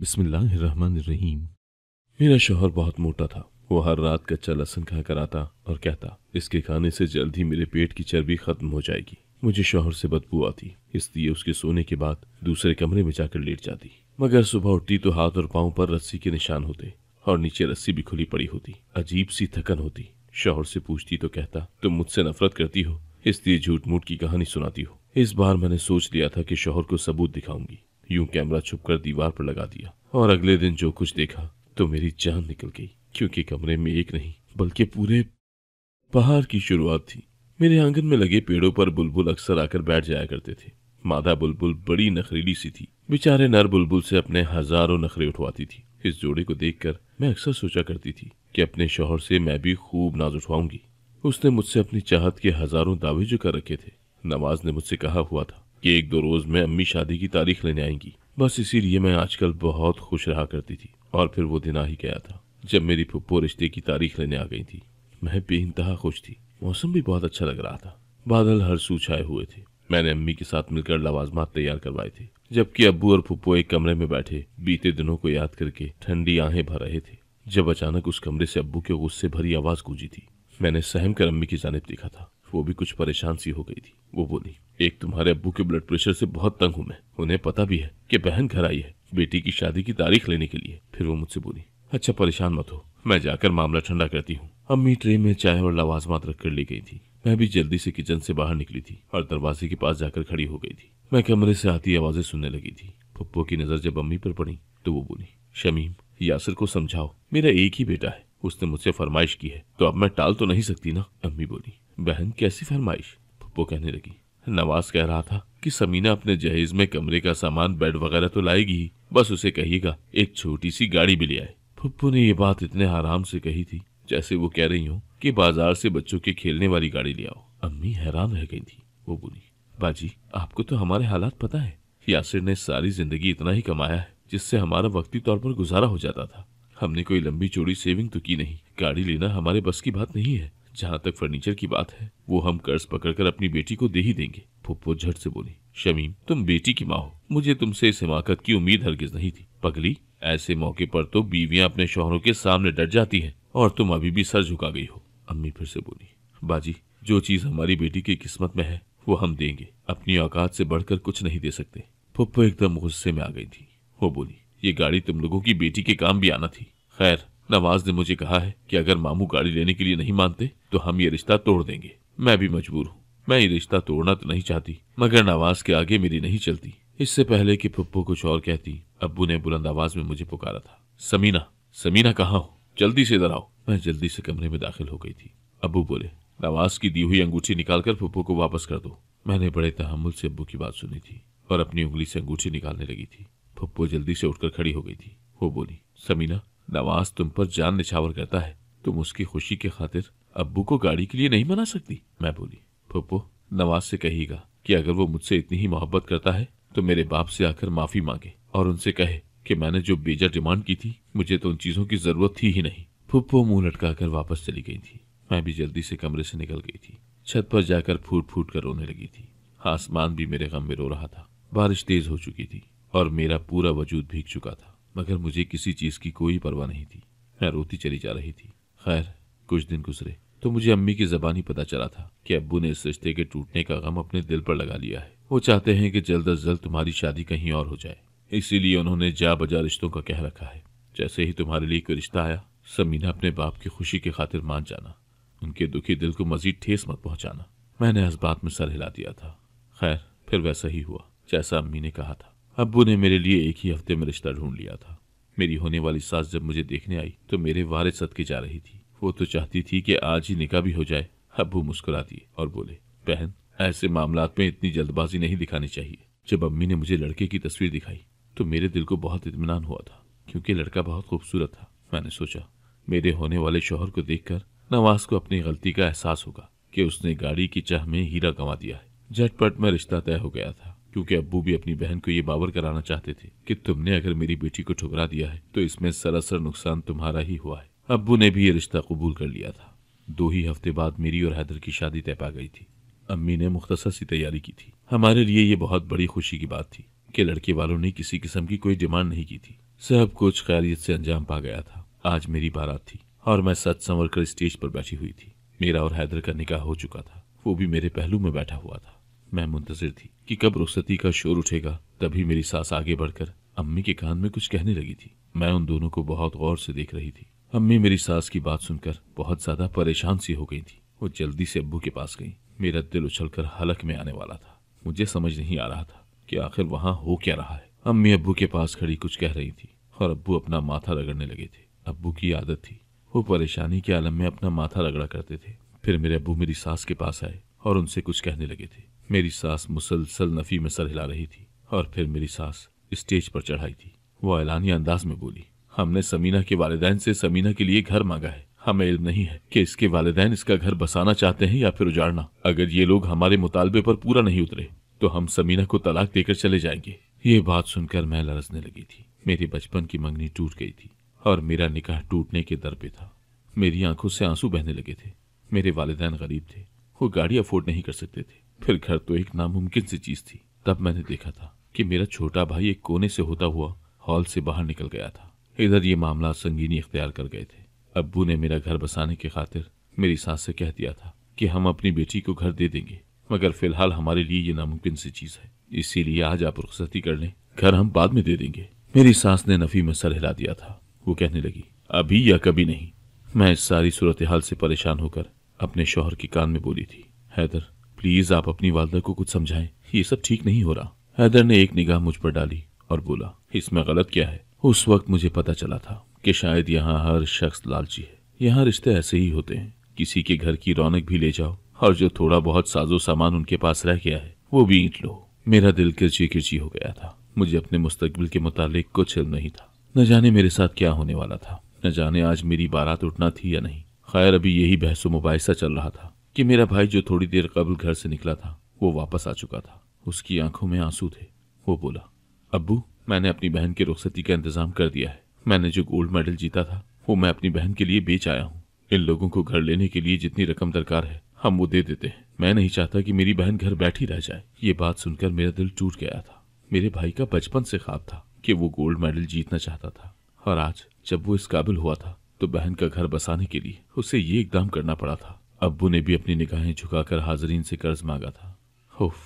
बिस्मिल्लाहिर्रहमानिर्रहीम मेरा शोहर बहुत मोटा था वो हर रात कच्चा लहसन खाकर आता और कहता इसके खाने से जल्द ही मेरे पेट की चर्बी खत्म हो जाएगी मुझे शोहर से बदबू आती इसलिए उसके सोने के बाद दूसरे कमरे में जाकर लेट जाती मगर सुबह उठती तो हाथ और पाँव पर रस्सी के निशान होते और नीचे रस्सी भी खुली पड़ी होती अजीब सी थकन होती शोहर से पूछती तो कहता तुम मुझसे नफरत करती हो इसलिए झूठ मूठ की कहानी सुनाती हो इस बार मैंने सोच लिया था कि शोहर को सबूत दिखाऊंगी यूं कैमरा छुप कर दीवार पर लगा दिया और अगले दिन जो कुछ देखा तो मेरी जान निकल गई क्योंकि कमरे में एक नहीं बल्कि पूरे पहाड़ की शुरुआत थी मेरे आंगन में लगे पेड़ों पर बुलबुल अक्सर आकर बैठ जाया करते थे मादा बुलबुल बड़ी नखरीली सी थी बेचारे नर बुलबुल से अपने हजारों नखरे उठवाती थी इस जोड़े को देखकर मैं अक्सर सोचा करती थी कि अपने शोहर से मैं भी खूब नाज उठवाऊंगी उसने मुझसे अपनी चाहत के हजारों दावे जो कर रखे थे नवाज ने मुझसे कहा हुआ था कि एक दो रोज में अम्मी शादी की तारीख लेने आएंगी बस इसीलिए मैं आजकल बहुत खुश रहा करती थी और फिर वो दिन आ ही गया था जब मेरी फुप्पो रिश्ते की तारीख लेने आ गई थी मैं इंतहा खुश थी मौसम भी बहुत अच्छा लग रहा था बादल हर सू छाए हुए थे मैंने अम्मी के साथ मिलकर लवाजमात तैयार करवाए थे जबकि अब्बू और फुप्पो एक कमरे में बैठे बीते दिनों को याद करके ठंडी आहें भर रहे थे जब अचानक उस कमरे से अब्बू के गुस्से भरी आवाज गूंजी थी मैंने सहम कर अम्मी की जानब देखा था वो भी कुछ परेशान सी हो गई थी वो बोली एक तुम्हारे अब्बू के ब्लड प्रेशर से बहुत तंग हूँ मैं उन्हें पता भी है कि बहन घर आई है बेटी की शादी की तारीख लेने के लिए फिर वो मुझसे बोली अच्छा परेशान मत हो मैं जाकर मामला ठंडा करती हूँ अम्मी ट्रे में चाय और लवाजमात रख कर ली गई थी मैं भी जल्दी से किचन से बाहर निकली थी और दरवाजे के पास जाकर खड़ी हो गई थी मैं कमरे से आती आवाजें सुनने लगी थी पप्पो की नजर जब अम्मी पर पड़ी तो वो बोली शमीम यासिर को समझाओ मेरा एक ही बेटा है उसने मुझसे फरमाइश की है तो अब मैं टाल तो नहीं सकती ना अम्मी बोली बहन कैसी फरमाइश पप्पू कहने लगी नवाज कह रहा था कि समीना अपने जहेज में कमरे का सामान बेड वगैरह तो लाएगी ही बस उसे कहिएगा एक छोटी सी गाड़ी भी ले आए पप्पू ने ये बात इतने आराम से कही थी जैसे वो कह रही हो कि बाजार से बच्चों के खेलने वाली गाड़ी ले आओ अम्मी हैरान रह गई थी वो बोली बाजी आपको तो हमारे हालात पता है यासिर ने सारी जिंदगी इतना ही कमाया है जिससे हमारा वक्ती तौर पर गुजारा हो जाता था हमने कोई लंबी चोरी सेविंग तो की नहीं गाड़ी लेना हमारे बस की बात नहीं है जहाँ तक फर्नीचर की बात है वो हम कर्ज पकड़कर अपनी बेटी को दे ही देंगे फुप्पो झट से बोली शमीम तुम बेटी की माँ हो मुझे तुमसे इस हिमाकत की उम्मीद हरगिज नहीं थी पगली ऐसे मौके पर तो बीवियाँ अपने शोहरों के सामने डर जाती है और तुम अभी भी सर झुका गई हो अम्मी फिर से बोली बाजी जो चीज हमारी बेटी की किस्मत में है वो हम देंगे अपनी औकात से बढ़कर कुछ नहीं दे सकते फुप्पो एकदम गुस्से में आ गई थी वो बोली ये गाड़ी तुम लोगों की बेटी के काम भी आना थी खैर नवाज ने मुझे कहा है कि अगर मामू गाड़ी लेने के लिए नहीं मानते तो हम ये रिश्ता तोड़ देंगे मैं भी मजबूर हूँ मैं ये रिश्ता तोड़ना तो नहीं चाहती मगर नवाज के आगे मेरी नहीं चलती इससे पहले कि पप्पू कुछ और कहती अबू ने बुलंद आवाज में मुझे पुकारा था समीना समीना कहाँ हो जल्दी से इधर आओ मैं जल्दी से कमरे में दाखिल हो गई थी अबू बोले नवाज की दी हुई अंगूठी निकालकर पप्पू को वापस कर दो मैंने बड़े तहमुल से अबू की बात सुनी थी और अपनी उंगली से अंगूठी निकालने लगी थी पप्पू जल्दी से उठकर खड़ी हो गई थी वो बोली समीना नवाज तुम पर जान निछावर करता है तुम उसकी खुशी के खातिर अब्बू को गाड़ी के लिए नहीं मना सकती मैं बोली पप्पो नवाज से कहेगा कि अगर वो मुझसे इतनी ही मोहब्बत करता है तो मेरे बाप से आकर माफी मांगे और उनसे कहे कि मैंने जो बेजा डिमांड की थी मुझे तो उन चीजों की जरूरत थी ही नहीं फुप्पो मुंह लटका कर वापस चली गई थी मैं भी जल्दी से कमरे से निकल गई थी छत पर जाकर फूट फूट कर रोने लगी थी आसमान भी मेरे गम में रो रहा था बारिश तेज हो चुकी थी और मेरा पूरा वजूद भीग चुका था मगर मुझे किसी चीज़ की कोई परवाह नहीं थी मैं रोती चली जा रही थी खैर कुछ दिन गुजरे तो मुझे अम्मी की जबानी पता चला था कि अब्बू ने इस रिश्ते के टूटने का गम अपने दिल पर लगा लिया है वो चाहते हैं कि जल्द अज जल्द तुम्हारी शादी कहीं और हो जाए इसीलिए उन्होंने जा बजा रिश्तों का कह रखा है जैसे ही तुम्हारे लिए कोई रिश्ता आया समीना अपने बाप की खुशी की खातिर मान जाना उनके दुखी दिल को मजीद ठेस मत पहुंचाना मैंने इस बात में सर हिला दिया था खैर फिर वैसा ही हुआ जैसा अम्मी ने कहा था अबू ने मेरे लिए एक ही हफ्ते में रिश्ता ढूंढ लिया था मेरी होने वाली सास जब मुझे देखने आई तो मेरे वारे सदके जा रही थी वो तो चाहती थी कि आज ही निका भी हो जाए अब्बू मुस्कुरा दिए और बोले बहन ऐसे मामला में इतनी जल्दबाजी नहीं दिखानी चाहिए जब अम्मी ने मुझे लड़के की तस्वीर दिखाई तो मेरे दिल को बहुत इतमान हुआ था क्योंकि लड़का बहुत खूबसूरत था मैंने सोचा मेरे होने वाले शोहर को देखकर नवाज को अपनी गलती का एहसास होगा कि उसने गाड़ी की चाह में हीरा गंवा दिया है झटपट में रिश्ता तय हो गया था क्योंकि अब्बू भी अपनी बहन को ये बावर कराना चाहते थे कि तुमने अगर मेरी बेटी को ठुकरा दिया है तो इसमें सरासर नुकसान तुम्हारा ही हुआ है अब्बू ने भी ये रिश्ता कबूल कर लिया था दो ही हफ्ते बाद मेरी और हैदर की शादी तय पा गई थी अम्मी ने मुख्तसर सी तैयारी की थी हमारे लिए ये बहुत बड़ी खुशी की बात थी कि लड़के वालों ने किसी किस्म की कोई डिमांड नहीं की थी सब कुछ खैरियत से अंजाम पा गया था आज मेरी बारात थी और मैं सच संवर कर स्टेज पर बैठी हुई थी मेरा और हैदर का निकाह हो चुका था वो भी मेरे पहलू में बैठा हुआ था मैं मुंतजर थी कि कब रुखसती का शोर उठेगा तभी मेरी सास आगे बढ़कर अम्मी के कान में कुछ कहने लगी थी मैं उन दोनों को बहुत गौर से देख रही थी अम्मी मेरी सास की बात सुनकर बहुत ज्यादा परेशान सी हो गई थी वो जल्दी से अब्बू के पास गई मेरा दिल उछलकर हलक में आने वाला था मुझे समझ नहीं आ रहा था कि आखिर वहाँ हो क्या रहा है अम्मी अब्बू के पास खड़ी कुछ कह रही थी और अब्बू अपना माथा रगड़ने लगे थे अब्बू की आदत थी वो परेशानी के आलम में अपना माथा रगड़ा करते थे फिर मेरे अब्बू मेरी सास के पास आए और उनसे कुछ कहने लगे थे मेरी सास मुसलसल नफ़ी में सर हिला रही थी और फिर मेरी सास स्टेज पर चढ़ाई थी वो ऐलानी अंदाज में बोली हमने समीना के वालदेन से समीना के लिए घर मांगा है हमें इल्म नहीं है कि इसके वालदेन इसका घर बसाना चाहते हैं या फिर उजाड़ना अगर ये लोग हमारे मुतालबे पर पूरा नहीं उतरे तो हम समीना को तलाक देकर चले जाएंगे ये बात सुनकर मैं लरसने लगी थी मेरे बचपन की मंगनी टूट गई थी और मेरा निकाह टूटने के दर पे था मेरी आंखों से आंसू बहने लगे थे मेरे वालदेन गरीब थे वो गाड़ी अफोर्ड नहीं कर सकते थे फिर घर तो एक नामुमकिन सी चीज थी तब मैंने देखा था कि मेरा छोटा भाई एक कोने से होता हुआ हॉल से बाहर निकल गया था इधर ये मामला संगीनी इख्तियार कर गए थे अब्बू ने मेरा घर बसाने की खातिर मेरी सास से कह दिया था कि हम अपनी बेटी को घर दे देंगे मगर फिलहाल हमारे लिए ये नामुमकिन सी चीज है इसीलिए आज आप रुखसती कर लें घर हम बाद में दे देंगे मेरी सास ने नफी में सर हिला दिया था वो कहने लगी अभी या कभी नहीं मैं इस सारी सूरत हाल से परेशान होकर अपने शोहर के कान में बोली थी हैदर प्लीज आप अपनी वालदा को कुछ समझाएं ये सब ठीक नहीं हो रहा हैदर ने एक निगाह मुझ पर डाली और बोला इसमें गलत क्या है उस वक्त मुझे पता चला था कि शायद यहाँ हर शख्स लालची है यहाँ रिश्ते ऐसे ही होते हैं किसी के घर की रौनक भी ले जाओ और जो थोड़ा बहुत साजो सामान उनके पास रह गया है वो भी ईट लो मेरा दिल किरची किरची हो गया था मुझे अपने मुस्तकबिल के मुतालिक कुछ इल्म नहीं था न जाने मेरे साथ क्या होने वाला था न जाने आज मेरी बारात उठना थी या नहीं खैर अभी यही बहसो मुबासा चल रहा था कि मेरा भाई जो थोड़ी देर कबल घर से निकला था वो वापस आ चुका था उसकी आंखों में आंसू थे वो बोला अब्बू मैंने अपनी बहन की रुखसती का इंतजाम कर दिया है मैंने जो गोल्ड मेडल जीता था वो मैं अपनी बहन के लिए बेच आया हूँ इन लोगों को घर लेने के लिए जितनी रकम दरकार है हम वो दे देते हैं मैं नहीं चाहता कि मेरी बहन घर बैठी रह जाए ये बात सुनकर मेरा दिल टूट गया था मेरे भाई का बचपन से ख्वाब था कि वो गोल्ड मेडल जीतना चाहता था और आज जब वो इस काबिल हुआ था तो बहन का घर बसाने के लिए उसे ये इकदाम करना पड़ा था अब्बू ने भी अपनी निगाहें झुकाकर हाजरीन से कर्ज मांगा था उफ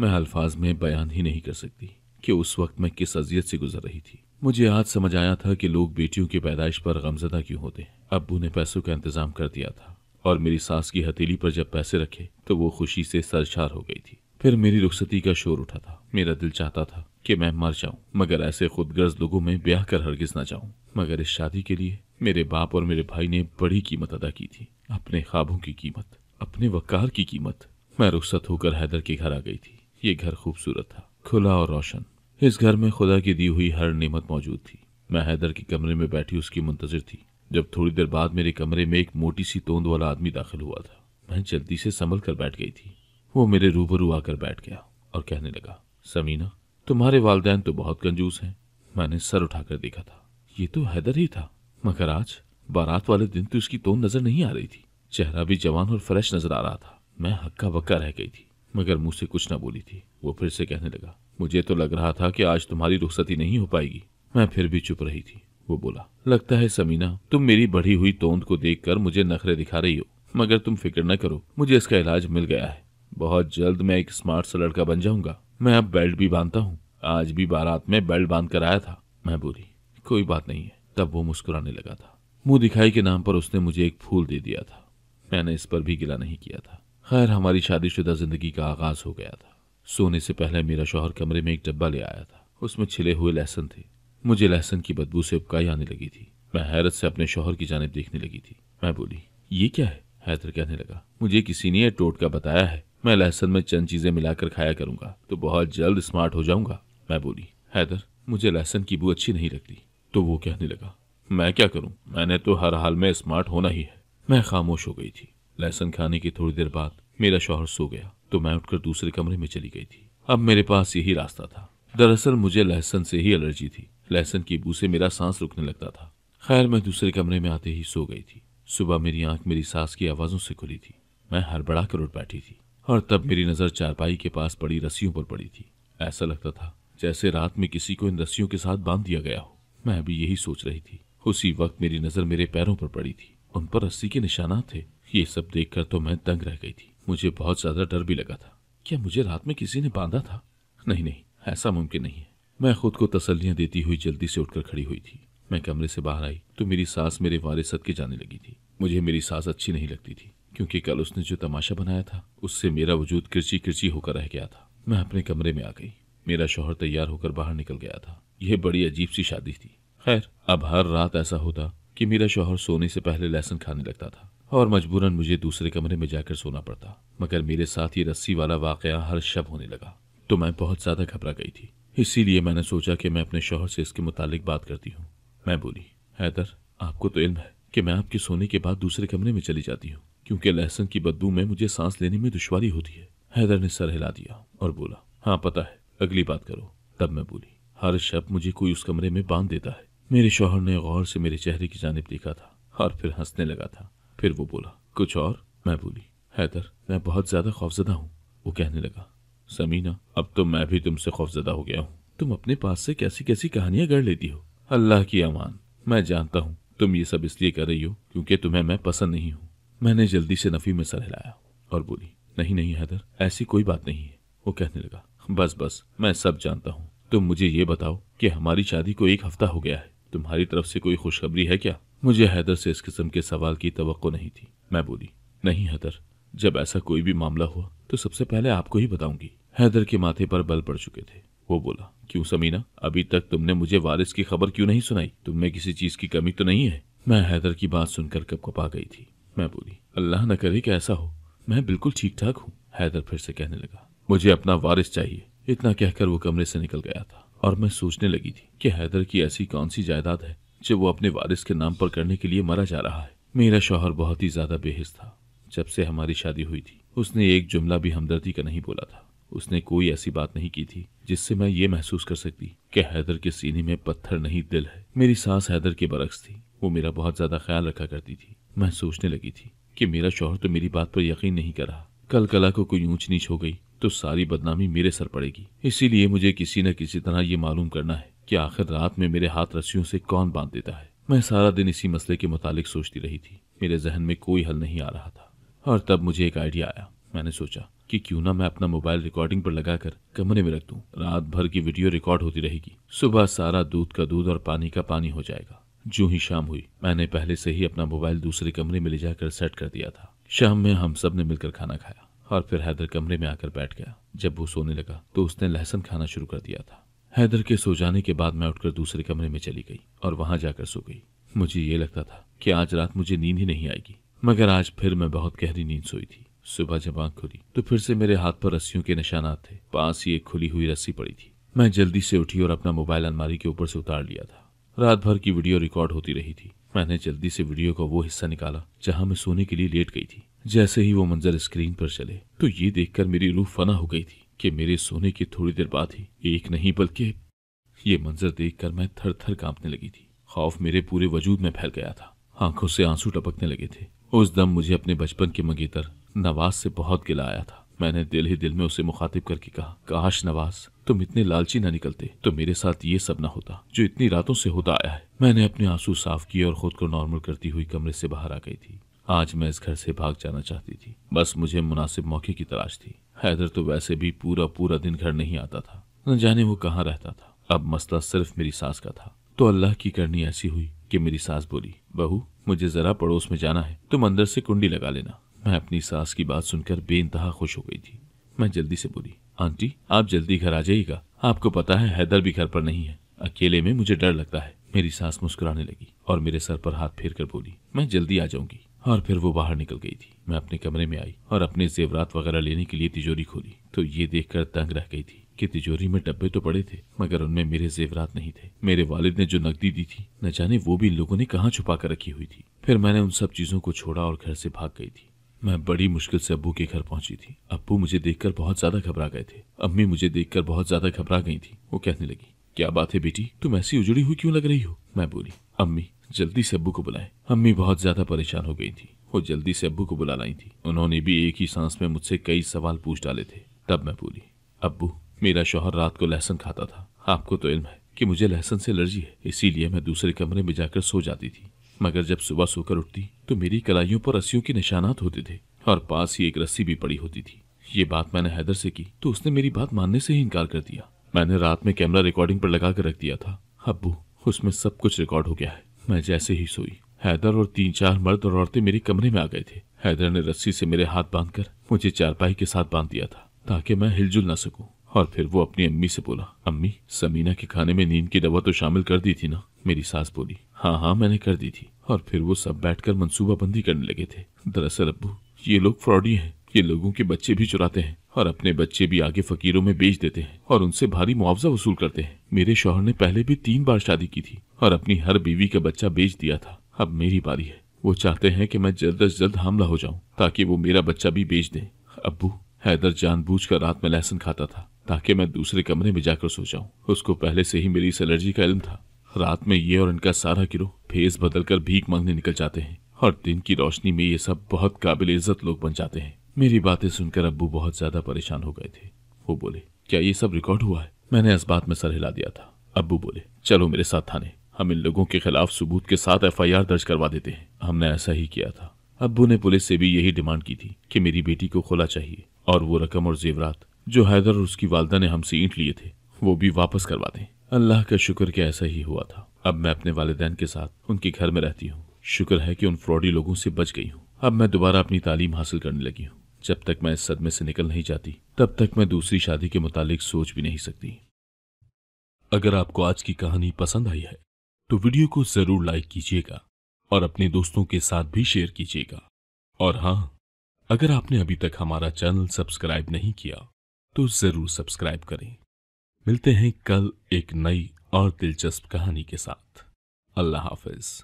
मैं अल्फाज में बयान ही नहीं कर सकती कि उस वक्त मैं किस अजियत से गुजर रही थी मुझे आज समझ आया था कि लोग बेटियों की पैदाइश पर गमजदा क्यों होते हैं अब्बू ने पैसों का इंतजाम कर दिया था और मेरी सास की हथेली पर जब पैसे रखे तो वो खुशी से सरछार हो गई थी फिर मेरी रुखसती का शोर उठा था मेरा दिल चाहता था कि मैं मर जाऊं मगर ऐसे खुदगर्ज लोगों में ब्याह कर हरगिज ना जाऊं मगर इस शादी के लिए मेरे बाप और मेरे भाई ने बड़ी कीमत अदा की थी अपने ख्वाबों की कीमत अपने वकार की कीमत मैं रुखसत होकर हैदर के घर आ गई थी ये घर खूबसूरत था खुला और रोशन इस घर में खुदा की दी हुई हर नियमत मौजूद थी मैं हैदर के कमरे में बैठी उसकी मुंतजर थी जब थोड़ी देर बाद मेरे कमरे में एक मोटी सी तोंद वाला आदमी दाखिल हुआ था मैं जल्दी से संभल कर बैठ गई थी वो मेरे रूबरू आकर बैठ गया और कहने लगा समीना तुम्हारे वालदेन तो बहुत कंजूस हैं मैंने सर उठाकर देखा था ये तो हैदर ही था मगर आज बारात वाले दिन तो इसकी तो नजर नहीं आ रही थी चेहरा भी जवान और फ्रेश नजर आ रहा था मैं हक्का बक्का रह गई थी मगर मुंह से कुछ ना बोली थी वो फिर से कहने लगा मुझे तो लग रहा था कि आज तुम्हारी रुखसती नहीं हो पाएगी मैं फिर भी चुप रही थी वो बोला लगता है समीना तुम मेरी बढ़ी हुई तोंद को देखकर मुझे नखरे दिखा रही हो मगर तुम फिक्र न करो मुझे इसका इलाज मिल गया है बहुत जल्द मैं एक स्मार्ट सा लड़का बन जाऊंगा मैं अब बेल्ट भी बांधता हूँ आज भी बारात में बेल्ट बांध कर आया था मैं बोली कोई बात नहीं है तब वो मुस्कुराने लगा था मुंह दिखाई के नाम पर उसने मुझे एक फूल दे दिया था मैंने इस पर भी गिला नहीं किया था खैर हमारी शादीशुदा जिंदगी का आगाज हो गया था सोने से पहले मेरा शोहर कमरे में एक डब्बा ले आया था उसमें छिले हुए लहसन थे मुझे लहसन की बदबू से उपकाई आने लगी थी मैं हैरत से अपने शोहर की जानब देखने लगी थी मैं बोली ये क्या है हैदर कहने लगा मुझे किसी ने टोटका बताया है मैं लहसन में चंद चीजें मिलाकर खाया करूंगा तो बहुत जल्द स्मार्ट हो जाऊंगा मैं बोली हैदर मुझे लहसन की बू अच्छी नहीं लगती तो वो कहने लगा मैं क्या करूं मैंने तो हर हाल में स्मार्ट होना ही है मैं खामोश हो गई थी लहसन खाने की थोड़ी देर बाद मेरा शोहर सो गया तो मैं उठकर दूसरे कमरे में चली गई थी अब मेरे पास यही रास्ता था दरअसल मुझे लहसन से ही एलर्जी थी लहसन की बू से मेरा सांस रुकने लगता था खैर मैं दूसरे कमरे में आते ही सो गई थी सुबह मेरी आंख मेरी सांस की आवाज़ों से खुली थी मैं हड़बड़ा कर उठ बैठी थी और तब मेरी नज़र चारपाई के पास पड़ी रस्सियों पर पड़ी थी ऐसा लगता था जैसे रात में किसी को इन रस्सियों के साथ बांध दिया गया हो मैं अभी यही सोच रही थी उसी वक्त मेरी नज़र मेरे पैरों पर पड़ी थी उन पर रस्सी के निशाना थे ये सब देखकर तो मैं दंग रह गई थी मुझे बहुत ज्यादा डर भी लगा था क्या मुझे रात में किसी ने बांधा था नहीं नहीं ऐसा मुमकिन नहीं है मैं खुद को तसलियां देती हुई जल्दी से उठकर खड़ी हुई थी मैं कमरे से बाहर आई तो मेरी सास मेरे वारे सद के जाने लगी थी मुझे मेरी सास अच्छी नहीं लगती थी क्योंकि कल उसने जो तमाशा बनाया था उससे मेरा वजूद किरची किरची होकर रह गया था मैं अपने कमरे में आ गई मेरा शोहर तैयार होकर बाहर निकल गया था यह बड़ी अजीब सी शादी थी खैर अब हर रात ऐसा होता कि मेरा शोहर सोने से पहले लहसन खाने लगता था और मजबूरन मुझे दूसरे कमरे में जाकर सोना पड़ता मगर मेरे साथ ये रस्सी वाला वाकया हर शब होने लगा तो मैं बहुत ज्यादा घबरा गई थी इसीलिए मैंने सोचा कि मैं अपने शोहर से इसके मुतालिक बात करती हूँ मैं बोली हैदर आपको तो इल्म है कि मैं आपके सोने के बाद दूसरे कमरे में चली जाती हूँ क्योंकि लहसन की बदबू में मुझे सांस लेने में दुश्वारी होती है हैदर ने सर हिला दिया और बोला हाँ पता है अगली बात करो तब मैं बोली हर शब मुझे कोई उस कमरे में बांध देता है मेरे शोहर ने गौर से मेरे चेहरे की जानब देखा था और फिर हंसने लगा था फिर वो बोला कुछ और मैं बोली हैदर मैं बहुत ज्यादा खौफजदा हूँ वो कहने लगा समीना अब तो मैं भी तुमसे खौफजदा हो गया हूँ तुम अपने पास से कैसी कैसी कहानियां गढ़ लेती हो अल्लाह की अमान मैं जानता हूँ तुम ये सब इसलिए कर रही हो क्योंकि तुम्हें मैं पसंद नहीं हूँ मैंने जल्दी से नफ़ी में सर हिलाया और बोली नहीं नहीं हैदर ऐसी कोई बात नहीं है वो कहने लगा बस बस मैं सब जानता हूँ तुम मुझे ये बताओ कि हमारी शादी को एक हफ्ता हो गया है तुम्हारी तरफ से कोई खुशखबरी है क्या मुझे हैदर से इस किस्म के सवाल की तो नहीं थी मैं बोली नहीं हैदर जब ऐसा कोई भी मामला हुआ तो सबसे पहले आपको ही बताऊंगी हैदर के माथे पर बल पड़ चुके थे वो बोला क्यों समीना अभी तक तुमने मुझे वारिस की खबर क्यों नहीं सुनाई तुम में किसी चीज की कमी तो नहीं है मैं हैदर की बात सुनकर कप कपा गई थी मैं बोली अल्लाह न करे कि ऐसा हो मैं बिल्कुल ठीक ठाक हूँ हैदर फिर से कहने लगा मुझे अपना वारिस चाहिए इतना कहकर वो कमरे से निकल गया था और मैं सोचने लगी थी कि हैदर की ऐसी कौन सी जायदाद है जो वो अपने वारिस के नाम पर करने के लिए मरा जा रहा है मेरा शोहर बहुत ही ज्यादा बेहिस था जब से हमारी शादी हुई थी उसने एक जुमला भी हमदर्दी का नहीं बोला था उसने कोई ऐसी बात नहीं की थी जिससे मैं ये महसूस कर सकती कि हैदर के सीने में पत्थर नहीं दिल है मेरी सास हैदर के बरक्स थी वो मेरा बहुत ज्यादा ख्याल रखा करती थी मैं सोचने लगी थी कि मेरा शोहर तो मेरी बात पर यकीन नहीं कर रहा कल कला को कोई ऊंच नीच हो गई तो सारी बदनामी मेरे सर पड़ेगी इसीलिए मुझे किसी न किसी तरह ये मालूम करना है कि आखिर रात में मेरे हाथ रस्सियों से कौन बांध देता है मैं सारा दिन इसी मसले के मुतालिक सोचती रही थी मेरे जहन में कोई हल नहीं आ रहा था और तब मुझे एक आइडिया आया मैंने सोचा कि क्यों ना मैं अपना मोबाइल रिकॉर्डिंग पर लगाकर कमरे में रख दूं रात भर की वीडियो रिकॉर्ड होती रहेगी सुबह सारा दूध का दूध और पानी का पानी हो जाएगा जो ही शाम हुई मैंने पहले से ही अपना मोबाइल दूसरे कमरे में ले जाकर सेट कर दिया था शाम में हम सब ने मिलकर खाना खाया और फिर हैदर कमरे में आकर बैठ गया जब वो सोने लगा तो उसने लहसन खाना शुरू कर दिया था हैदर के सो जाने के बाद मैं उठकर दूसरे कमरे में चली गई और वहां जाकर सो गई मुझे ये लगता था कि आज रात मुझे नींद ही नहीं आएगी मगर आज फिर मैं बहुत गहरी नींद सोई थी सुबह जब आंख खुली तो फिर से मेरे हाथ पर रस्सियों के निशानात थे पास ही एक खुली हुई रस्सी पड़ी थी मैं जल्दी से उठी और अपना मोबाइल अलमारी के ऊपर से उतार लिया था रात भर की वीडियो रिकॉर्ड होती रही थी मैंने जल्दी से वीडियो का वो हिस्सा निकाला जहां मैं सोने के लिए लेट गई थी जैसे ही वो मंजर स्क्रीन पर चले तो ये देखकर मेरी रूह फना हो गई थी कि मेरे सोने के थोड़ी देर बाद ही एक नहीं बल्कि ये मंजर देखकर मैं थर थर कांपने लगी थी खौफ मेरे पूरे वजूद में फैल गया था आंखों से आंसू टपकने लगे थे उस दम मुझे अपने बचपन के मंगेतर नवाज से बहुत गिला आया था मैंने दिल ही दिल में उसे मुखातिब करके कहा काश नवाज तुम इतने लालची ना निकलते तो मेरे साथ ये सब ना होता जो इतनी रातों से होता आया है मैंने अपने आंसू साफ किए और खुद को नॉर्मल करती हुई कमरे से बाहर आ गई थी आज मैं इस घर से भाग जाना चाहती थी बस मुझे मुनासिब मौके की तलाश थी हैदर तो वैसे भी पूरा पूरा दिन घर नहीं आता था न जाने वो कहाँ रहता था अब मसला सिर्फ मेरी सास का था तो अल्लाह की करनी ऐसी हुई कि मेरी सास बोली बहू मुझे जरा पड़ोस में जाना है तुम अंदर से कुंडी लगा लेना मैं अपनी सास की बात सुनकर बेनतहा खुश हो गई थी मैं जल्दी से बोली आंटी आप जल्दी घर आ जाइएगा आपको पता है हैदर भी घर पर नहीं है अकेले में मुझे डर लगता है मेरी सास मुस्कुराने लगी और मेरे सर पर हाथ फेर कर बोली मैं जल्दी आ जाऊंगी और फिर वो बाहर निकल गई थी मैं अपने कमरे में आई और अपने जेवरात वगैरह लेने के लिए तिजोरी खोली तो ये कर तंग रह गई थी कि तिजोरी में डब्बे तो पड़े थे मगर उनमें मेरे जेवरात नहीं थे मेरे वालिद ने जो नकदी दी थी न जाने वो भी इन लोगों ने कहाँ छुपा कर रखी हुई थी फिर मैंने उन सब चीजों को छोड़ा और घर से भाग गई थी मैं बड़ी मुश्किल से अब्बू के घर पहुंची थी अब्बू मुझे देखकर बहुत ज्यादा घबरा गए थे अम्मी मुझे देखकर बहुत ज्यादा घबरा गई थी वो कहने लगी क्या बात है बेटी तुम ऐसी उजड़ी हुई क्यों लग रही हो मैं बोली अम्मी जल्दी से अब्बू को बुलाए अम्मी बहुत ज्यादा परेशान हो गई थी वो जल्दी से अब्बू को बुला लाई थी उन्होंने भी एक ही सांस में मुझसे कई सवाल पूछ डाले थे तब मैं बोली अब्बू मेरा शोहर रात को लहसन खाता था आपको तो इल्म है कि मुझे लहसन से एलर्जी है इसीलिए मैं दूसरे कमरे में जाकर सो जाती थी मगर जब सुबह सोकर उठती तो मेरी कलाइयों पर रस्सियों के निशानात होते थे और पास ही एक रस्सी भी पड़ी होती थी ये बात मैंने हैदर से की तो उसने मेरी बात मानने से ही इनकार कर दिया मैंने रात में कैमरा रिकॉर्डिंग पर लगा कर रख दिया था अबू उसमें सब कुछ रिकॉर्ड हो गया है मैं जैसे ही सोई हैदर और तीन चार मर्द और औरतें मेरे कमरे में आ गए थे हैदर ने रस्सी से मेरे हाथ बांधकर मुझे चारपाई के साथ बांध दिया था ताकि मैं हिलजुल ना सकूं और फिर वो अपनी अम्मी से बोला अम्मी समीना के खाने में नींद की दवा तो शामिल कर दी थी ना मेरी सास बोली हाँ हाँ मैंने कर दी थी और फिर वो सब बैठकर बंदी करने लगे थे दरअसल अबू ये लोग फ्रॉडी हैं ये लोगों के बच्चे भी चुराते हैं और अपने बच्चे भी आगे फकीरों में बेच देते हैं और उनसे भारी मुआवजा वसूल करते हैं मेरे शोहर ने पहले भी तीन बार शादी की थी और अपनी हर बीवी का बच्चा बेच दिया था अब मेरी बारी है वो चाहते हैं कि मैं जल्द अज जल्द हमला हो जाऊं ताकि वो मेरा बच्चा भी बेच दे अबू हैदर जानबूझकर रात में लहसन खाता था ताकि मैं दूसरे कमरे में जाकर सो जाऊं उसको पहले से ही मेरी इस एलर्जी का इलम था रात में ये और इनका सारा गिरोह फेस बदलकर भीख मांगने निकल जाते हैं और दिन की रोशनी में ये सब बहुत काबिल इज्जत लोग बन जाते हैं मेरी बातें सुनकर अब्बू बहुत ज्यादा परेशान हो गए थे वो बोले क्या ये सब रिकॉर्ड हुआ है मैंने इस बात में सर हिला दिया था अब्बू बोले चलो मेरे साथ थाने हम इन लोगों के खिलाफ सबूत के साथ एफ दर्ज करवा देते हैं हमने ऐसा ही किया था अब्बू ने पुलिस से भी यही डिमांड की थी कि मेरी बेटी को खोला चाहिए और वो रकम और जेवरात जो हैदर और उसकी वालदा ने हमसे ईंट लिए थे वो भी वापस करवा दें अल्लाह का शुक्र कि ऐसा ही हुआ था अब मैं अपने वालदेन के साथ उनके घर में रहती हूँ शुक्र है कि उन फ्रॉडी लोगों से बच गई हूँ अब मैं दोबारा अपनी तालीम हासिल करने लगी हूँ जब तक मैं इस सदमे से निकल नहीं जाती तब तक मैं दूसरी शादी के मुतालिक सोच भी नहीं सकती अगर आपको आज की कहानी पसंद आई है तो वीडियो को जरूर लाइक कीजिएगा और अपने दोस्तों के साथ भी शेयर कीजिएगा और हाँ अगर आपने अभी तक हमारा चैनल सब्सक्राइब नहीं किया तो जरूर सब्सक्राइब करें मिलते हैं कल एक नई और दिलचस्प कहानी के साथ अल्लाह हाफिज़